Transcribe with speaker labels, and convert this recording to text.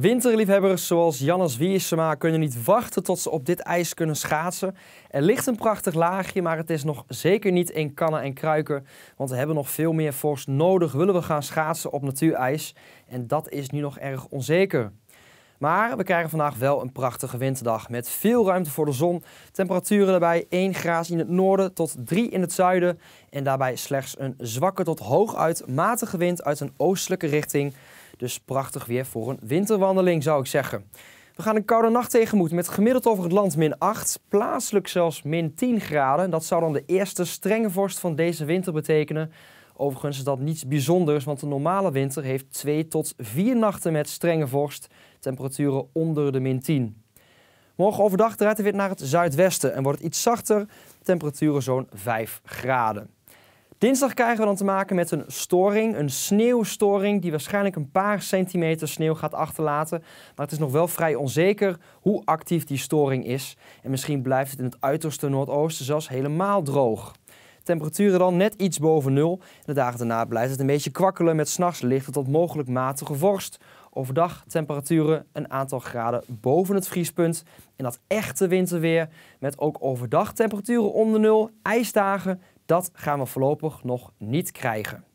Speaker 1: Winterliefhebbers zoals Jannes Wiersema kunnen niet wachten tot ze op dit ijs kunnen schaatsen. Er ligt een prachtig laagje, maar het is nog zeker niet in kannen en kruiken. Want we hebben nog veel meer vorst nodig, willen we gaan schaatsen op natuurijs. En dat is nu nog erg onzeker. Maar we krijgen vandaag wel een prachtige winterdag met veel ruimte voor de zon. Temperaturen daarbij 1 graad in het noorden tot 3 in het zuiden. En daarbij slechts een zwakke tot hooguit matige wind uit een oostelijke richting. Dus prachtig weer voor een winterwandeling zou ik zeggen. We gaan een koude nacht tegemoet met gemiddeld over het land min 8, plaatselijk zelfs min 10 graden. Dat zou dan de eerste strenge vorst van deze winter betekenen. Overigens is dat niets bijzonders, want de normale winter heeft 2 tot 4 nachten met strenge vorst, temperaturen onder de min 10. Morgen overdag draait de wind naar het zuidwesten en wordt het iets zachter, temperaturen zo'n 5 graden. Dinsdag krijgen we dan te maken met een storing, een sneeuwstoring, die waarschijnlijk een paar centimeter sneeuw gaat achterlaten. Maar het is nog wel vrij onzeker hoe actief die storing is. En misschien blijft het in het uiterste noordoosten zelfs helemaal droog. Temperaturen dan net iets boven nul. De dagen daarna blijft het een beetje kwakkelen met s'nachts lichte tot mogelijk matige vorst. Overdag temperaturen een aantal graden boven het vriespunt. En dat echte winterweer met ook overdag temperaturen onder nul, ijsdagen, dat gaan we voorlopig nog niet krijgen.